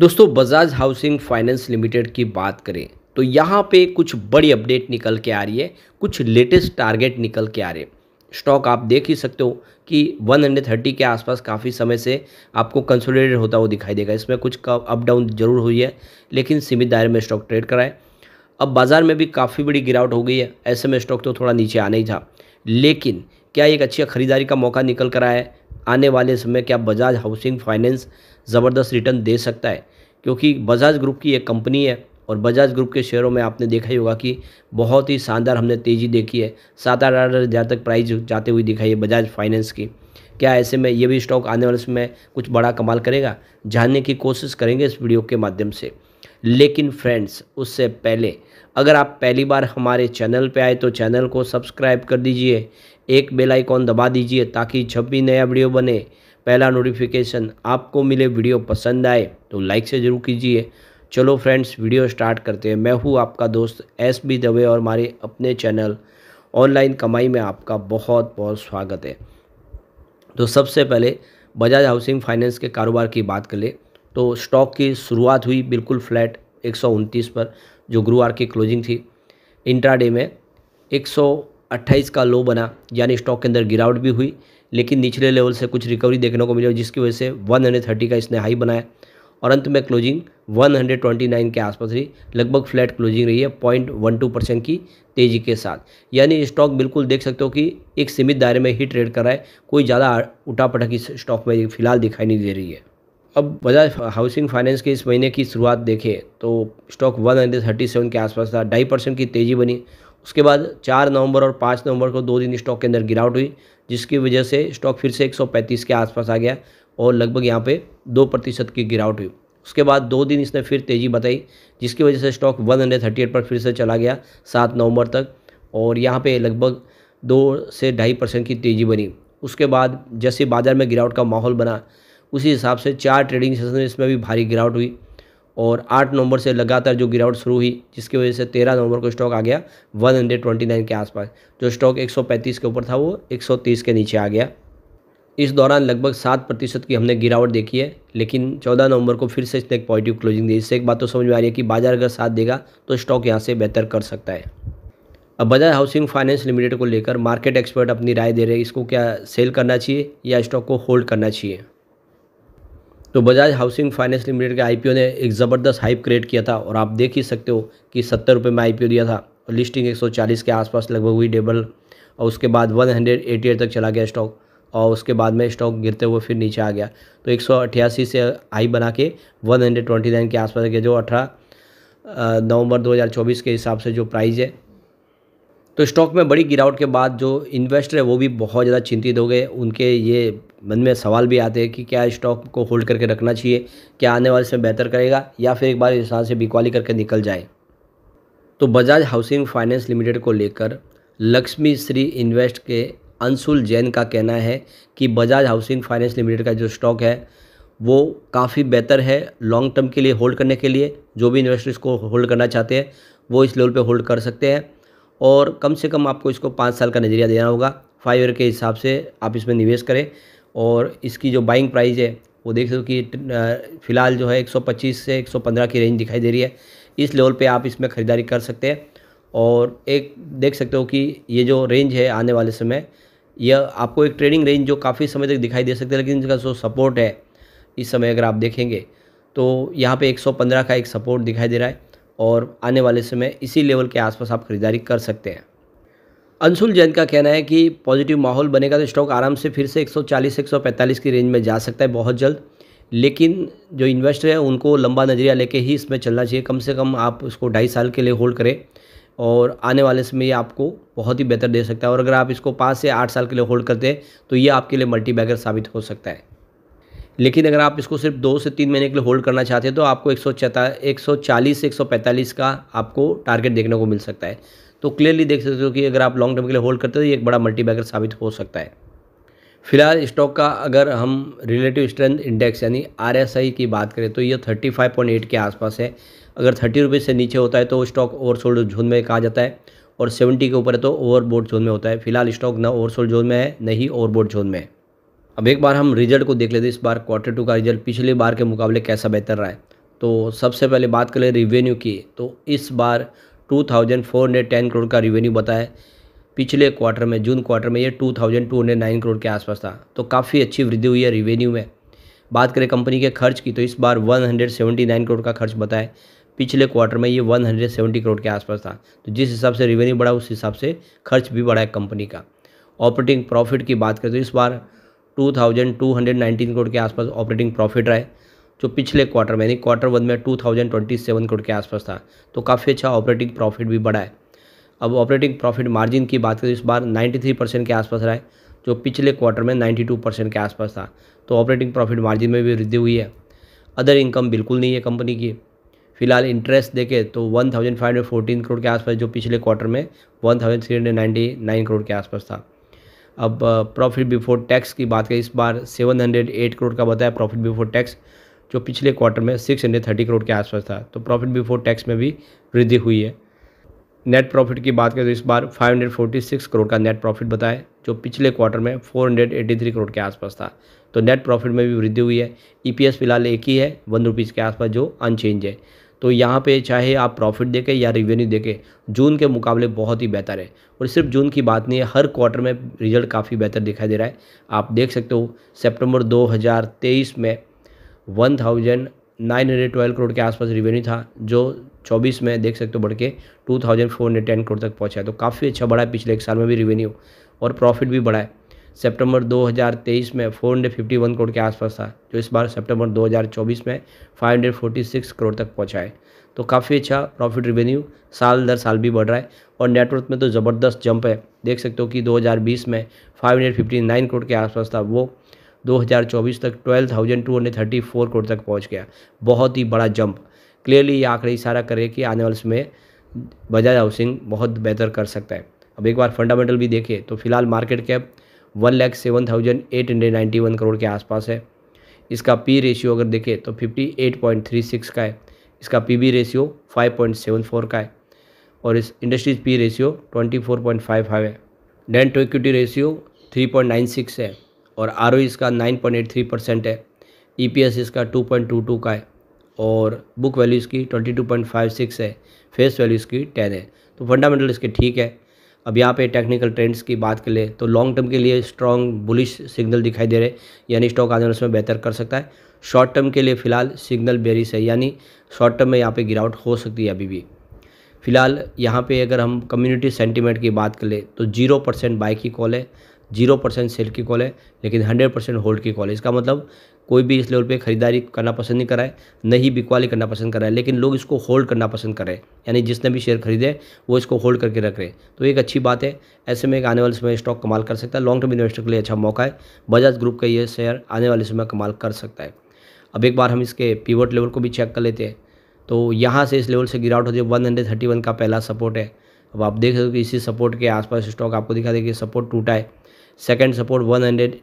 दोस्तों Bajaj housing finance limited की बात करें तो यहाँ पे कुछ बड़ी अपडेट निकल के आ रही है कुछ लेटेस्ट टारगेट निकल के आ रहे हैं स्टॉक आप देख ही सकते हो कि 130 के आसपास काफ़ी समय से आपको कंसोलिडेट होता हुआ दिखाई देगा इसमें कुछ अप डाउन जरूर हुई है लेकिन सीमित दायरे में स्टॉक ट्रेड कराए अब बाज़ार में भी काफ़ी बड़ी गिरावट हो गई है ऐसे में स्टॉक तो थोड़ा नीचे आना ही था लेकिन क्या एक अच्छी ख़रीदारी का मौका निकल कर आया है आने वाले समय क्या बजाज हाउसिंग फाइनेंस ज़बरदस्त रिटर्न दे सकता है क्योंकि बजाज ग्रुप की एक कंपनी है और बजाज ग्रुप के शेयरों में आपने देखा ही होगा कि बहुत ही शानदार हमने तेज़ी देखी है सात आठ आठ हज़ार तक प्राइस जाते हुए दिखाई है बजाज फाइनेंस की क्या ऐसे में ये भी स्टॉक आने वाले समय कुछ बड़ा कमाल करेगा जानने की कोशिश करेंगे इस वीडियो के माध्यम से लेकिन फ्रेंड्स उससे पहले अगर आप पहली बार हमारे चैनल पर आए तो चैनल को सब्सक्राइब कर दीजिए एक बेल आइकॉन दबा दीजिए ताकि जब भी नया वीडियो बने पहला नोटिफिकेशन आपको मिले वीडियो पसंद आए तो लाइक से ज़रूर कीजिए चलो फ्रेंड्स वीडियो स्टार्ट करते हैं मैं हूँ आपका दोस्त एस बी दवे और हमारे अपने चैनल ऑनलाइन कमाई में आपका बहुत बहुत स्वागत है तो सबसे पहले बजाज हाउसिंग फाइनेंस के कारोबार की बात कर ले तो स्टॉक की शुरुआत हुई बिल्कुल फ्लैट एक पर जो गुरुवार की क्लोजिंग थी इंट्राडे में 128 का लो बना यानी स्टॉक के अंदर गिरावट भी हुई लेकिन निचले लेवल से कुछ रिकवरी देखने को मिली जिसकी वजह से 130 का इसने हाई बनाया और अंत में क्लोजिंग 129 के आसपास रही लगभग फ्लैट क्लोजिंग रही है पॉइंट वन टू परसेंट की तेज़ी के साथ यानी स्टॉक बिल्कुल देख सकते हो कि एक सीमित दायरे में ही ट्रेड कर रहा है कोई ज़्यादा उठापटक इस स्टॉक में फिलहाल दिखाई नहीं दे रही है अब बजाज हाउसिंग फाइनेंस के इस महीने की शुरुआत देखें तो stock one hundred thirty seven के आसपास था ढाई परसेंट की तेज़ी बनी उसके बाद चार नवंबर और पाँच नवंबर को दो दिन स्टॉक के अंदर गिरावट हुई जिसकी वजह से स्टॉक फिर से 135 के आसपास आ गया और लगभग यहाँ पे दो प्रतिशत की गिरावट हुई उसके बाद दो दिन इसने फिर तेज़ी बताई जिसकी वजह से स्टॉक 138 पर फिर से चला गया सात नवंबर तक और यहाँ पे लगभग दो से ढाई परसेंट की तेज़ी बनी उसके बाद जैसे बाज़ार में गिरावट का माहौल बना उसी हिसाब से चार ट्रेडिंग सेशन में इसमें भी भारी गिरावट हुई और आठ नवंबर से लगातार जो गिरावट शुरू हुई जिसकी वजह से तेरह नवंबर को स्टॉक आ गया वन हंड्रेड ट्वेंटी नाइन के आसपास जो स्टॉक एक सौ पैंतीस के ऊपर था वो एक सौ तीस के नीचे आ गया इस दौरान लगभग सात प्रतिशत की हमने गिरावट देखी है लेकिन चौदह नवंबर को फिर से इसने एक पॉजिटिव क्लोजिंग दी इससे एक बात तो समझ में आ रही है कि बाजार अगर साथ देगा तो स्टॉक यहाँ से बेहतर कर सकता है अब बजाज हाउसिंग फाइनेंस लिमिटेड को लेकर मार्केट एक्सपर्ट अपनी राय दे रहे हैं इसको क्या सेल करना चाहिए या स्टॉक को होल्ड करना चाहिए तो बजाज हाउसिंग फाइनेंस लिमिटेड के आईपीओ ने एक ज़बरदस्त हाइप क्रिएट किया था और आप देख ही सकते हो कि सत्तर रुपये में आईपीओ दिया था और लिस्टिंग 140 के आसपास लगभग हुई डेबल और उसके बाद 188 तक चला गया स्टॉक और उसके बाद में स्टॉक गिरते हुए फिर नीचे आ गया तो एक से हाई बना के वन के आसपास गया जो अठारह नवंबर दो के हिसाब से जो प्राइज़ है तो स्टॉक में बड़ी गिरावट के बाद जो इन्वेस्टर है वो भी बहुत ज़्यादा चिंतित हो गए उनके ये मन में सवाल भी आते हैं कि क्या स्टॉक को होल्ड करके रखना चाहिए क्या आने वाले समय बेहतर करेगा या फिर एक बार इस से बिकवाली करके निकल जाए तो बजाज हाउसिंग फाइनेंस लिमिटेड को लेकर लक्ष्मी श्री इन्वेस्ट के अंशुल जैन का कहना है कि बजाज हाउसिंग फाइनेंस लिमिटेड का जो स्टॉक है वो काफ़ी बेहतर है लॉन्ग टर्म के लिए होल्ड करने के लिए जो भी इन्वेस्टर इसको होल्ड करना चाहते हैं वो इस लेवल पे होल्ड कर सकते हैं और कम से कम आपको इसको पाँच साल का नज़रिया देना होगा फाइव ईयर के हिसाब से आप इसमें निवेश करें और इसकी जो बाइंग प्राइस है वो देख सकते हो कि फ़िलहाल जो है 125 से 115 की रेंज दिखाई दे रही है इस लेवल पे आप इसमें ख़रीदारी कर सकते हैं और एक देख सकते हो कि ये जो रेंज है आने वाले समय यह आपको एक ट्रेडिंग रेंज जो काफ़ी समय तक दिखाई दे सकते हैं लेकिन इसका जो सपोर्ट है इस समय अगर आप देखेंगे तो यहाँ पे 115 का एक सपोर्ट दिखाई दे रहा है और आने वाले समय इसी लेवल के आसपास आप खरीदारी कर सकते हैं अंशुल जैन का कहना है कि पॉजिटिव माहौल बनेगा तो स्टॉक आराम से फिर से 140 145 की रेंज में जा सकता है बहुत जल्द लेकिन जो इन्वेस्टर है उनको लंबा नज़रिया लेके ही इसमें चलना चाहिए कम से कम आप उसको ढाई साल के लिए होल्ड करें और आने वाले समय ये आपको बहुत ही बेहतर दे सकता है और अगर आप इसको पाँच से आठ साल के लिए होल्ड करते हैं तो ये आपके लिए मल्टी साबित हो सकता है लेकिन अगर आप इसको सिर्फ दो से तीन महीने के लिए होल्ड करना चाहते हैं तो आपको एक सौ एक सौ चालीस एक सौ पैंतालीस का आपको टारगेट देखने को मिल सकता है तो क्लियरली देख सकते हो कि अगर आप लॉन्ग टर्म के लिए होल्ड करते हो तो ये एक बड़ा मल्टीबैगर साबित हो सकता है फिलहाल स्टॉक का अगर हम रिलेटिव स्ट्रेंथ इंडेक्स यानी आर की बात करें तो ये 35.8 के आसपास है अगर थर्टी रुपीज़ से नीचे होता है तो स्टॉक ओवरसोल्ड जोन में कहा जाता है और सेवेंटी के ऊपर है तो ओवरबोर्ड जोन में होता है फिलहाल स्टॉक ना ओवरसोल्ड जोन में है न ही ओवरबोर्ड जोन में है अब एक बार हम रिजल्ट को देख लेते हैं इस बार क्वार्टर टू का रिजल्ट पिछले बार के मुकाबले कैसा बेहतर रहा है तो सबसे पहले बात करें रिवेन्यू की तो इस बार 2410 करोड़ का रिवेन्यू बताया पिछले क्वार्टर में जून क्वार्टर में ये 2209 करोड़ के आसपास था तो काफ़ी अच्छी वृद्धि हुई है रिवेन्यू में बात करें कंपनी के खर्च की तो इस बार 179 करोड़ का खर्च बताए पिछले क्वार्टर में ये 170 करोड़ के आसपास था तो जिस हिसाब से रिवेन्यू बढ़ा उस हिसाब से खर्च भी बढ़ा है कंपनी का ऑपरेटिंग प्रॉफिट की बात करें तो इस बार 2219 करोड़ के आसपास ऑपरेटिंग प्रॉफिट रहा है जो पिछले क्वार्टर में यानी क्वार्टर वन में 2027 करोड़ के आसपास था तो काफ़ी अच्छा ऑपरेटिंग प्रॉफिट भी बढ़ा है अब ऑपरेटिंग प्रॉफिट मार्जिन की बात करें इस बार 93 परसेंट के आसपास रहा है जो पिछले क्वार्टर में टू परसेंट के आसपास था तो ऑपरेटिंग प्रॉफिट मार्जिन में भी वृद्धि हुई है अदर इनकम बिल्कुल नहीं है कंपनी की फिलहाल इंटरेस्ट देखे तो one thousand five hundred fourteen crore के आसपास जो पिछले क्वार्टर में one thousand three hundred ninety nine crore के आसपास था अब प्रॉफिट बिफोर टैक्स की बात करें इस बार 708 करोड़ का बताया प्रॉफिट बिफोर टैक्स जो पिछले क्वार्टर में 630 करोड़ के आसपास था तो प्रॉफिट बिफोर टैक्स में भी वृद्धि हुई है नेट प्रॉफिट की बात करें तो इस बार 546 करोड़ का नेट प्रॉफिट बताया जो पिछले क्वार्टर में 483 करोड़ के आसपास था तो नेट प्रॉफिट में भी वृद्धि हुई है ई e फिलहाल एक ही है वन रुपीज़ के आसपास जो अनचेंज है तो यहाँ पे चाहे आप प्रॉफिट देखें या रिवेन्यू देखें जून के मुकाबले बहुत ही बेहतर है और सिर्फ जून की बात नहीं है हर क्वार्टर में रिजल्ट काफ़ी बेहतर दिखाई दे रहा है आप देख सकते हो सेप्टेम्बर दो में ट्वेल्व करोड़ के आसपास रिवेन्यू था जो 24 में देख सकते हो बढ़ के टेन करोड़ तक पहुँचा है तो काफ़ी अच्छा बढ़ा है पिछले एक साल में भी रिवेन्यू और प्रॉफिट भी बढ़ा है सितंबर 2023 में 451 करोड़ के आसपास था जो इस बार सितंबर 2024 में 546 करोड़ तक पहुंचा है तो काफ़ी अच्छा प्रॉफिट रिवेन्यू साल दर साल भी बढ़ रहा है और नेटवर्क में तो ज़बरदस्त जंप है देख सकते हो कि 2020 में 559 करोड़ के आसपास था वो 2024 तक ट्वेल्व करोड़ तक पहुँच गया बहुत ही बड़ा जंप क्लियरली ये आंकड़े इशारा करे कि आने वाले समय बजाज हाउसिंग बहुत बेहतर कर सकता है अब एक बार फंडामेंटल भी देखे तो फिलहाल market cap one lakh seven thousand eight hundred ninety one crore के आसपास है इसका पी रेशियो अगर देखें तो fifty eight point three six का है इसका P B ratio five point seven four का है और इस industries P ratio twenty four point five five है डेंट to equity ratio three point nine six है और आर ओ इसका nine point eight three percent है ई पी एस इसका टू पॉइंट टू टू का है और बुक वैल्यू इसकी twenty two point five six है फेस वैल्यू इसकी टेन है तो फंडामेंटल इसके ठीक है अब यहाँ पे टेक्निकल ट्रेंड्स की बात कर ले तो लॉन्ग टर्म के लिए स्ट्रॉन्ग बुलिश सिग्नल दिखाई दे रहे यानी स्टॉक आने उसमें बेहतर कर सकता है शॉर्ट टर्म के लिए फ़िलहाल सिग्नल बेरिस है यानी शॉर्ट टर्म में यहाँ पे गिरावट हो सकती है अभी भी फिलहाल यहाँ पे अगर हम कम्युनिटी सेंटीमेंट की बात कर ले तो जीरो परसेंट बाई की कॉल है जीरो परसेंट सेल की कॉल है लेकिन हंड्रेड परसेंट होल्ड की कॉल है इसका मतलब कोई भी इस लेवल पे ख़रीदारी करना पसंद नहीं है न ही बिकवाली करना पसंद है लेकिन लोग इसको होल्ड करना पसंद कर हैं यानी जिसने भी शेयर खरीदे वो इसको होल्ड करके रख रहे तो एक अच्छी बात है ऐसे में एक आने वाले समय स्टॉक कमाल कर सकता है लॉन्ग टर्म इन्वेस्टर के लिए अच्छा मौका है बजाज ग्रुप का ये शेयर आने वाले समय कमाल कर सकता है अब एक बार हम इसके पीवट लेवल को भी चेक कर लेते हैं तो यहाँ से इस लेवल से गिरावट होती है वन का पहला सपोर्ट है अब आप देख सकते हो कि इसी सपोर्ट के आसपास स्टॉक आपको दिखा देगी कि सपोर्ट टूटा है सेकेंड सपोर्ट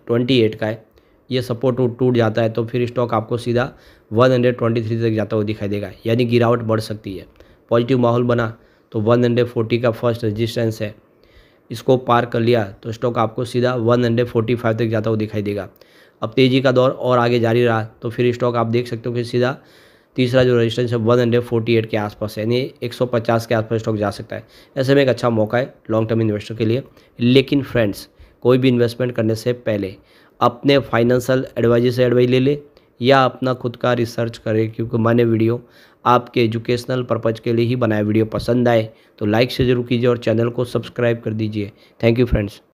128 का है ये सपोर्ट टूट जाता है तो फिर स्टॉक आपको सीधा 123 तक जाता हुआ दिखाई देगा यानी गिरावट बढ़ सकती है पॉजिटिव माहौल बना तो 140 का फर्स्ट रेजिस्टेंस है इसको पार कर लिया तो स्टॉक आपको सीधा 145 तक जाता हुआ दिखाई देगा अब तेज़ी का दौर और आगे जारी रहा तो फिर स्टॉक आप देख सकते हो कि सीधा तीसरा जो रजिस्टेंस है एट के आसपास यानी पचास के आसपास स्टॉक जा सकता है ऐसे में एक अच्छा मौका है लॉन्ग टर्म इन्वेस्टर के लिए लेकिन फ्रेंड्स कोई भी इन्वेस्टमेंट करने से पहले अपने फाइनेंशियल एडवाइजर से एडवाइज ले ले या अपना खुद का रिसर्च करें क्योंकि मैंने वीडियो आपके एजुकेशनल पर्पज़ के लिए ही बनाया वीडियो पसंद आए तो लाइक से ज़रूर कीजिए और चैनल को सब्सक्राइब कर दीजिए थैंक यू फ्रेंड्स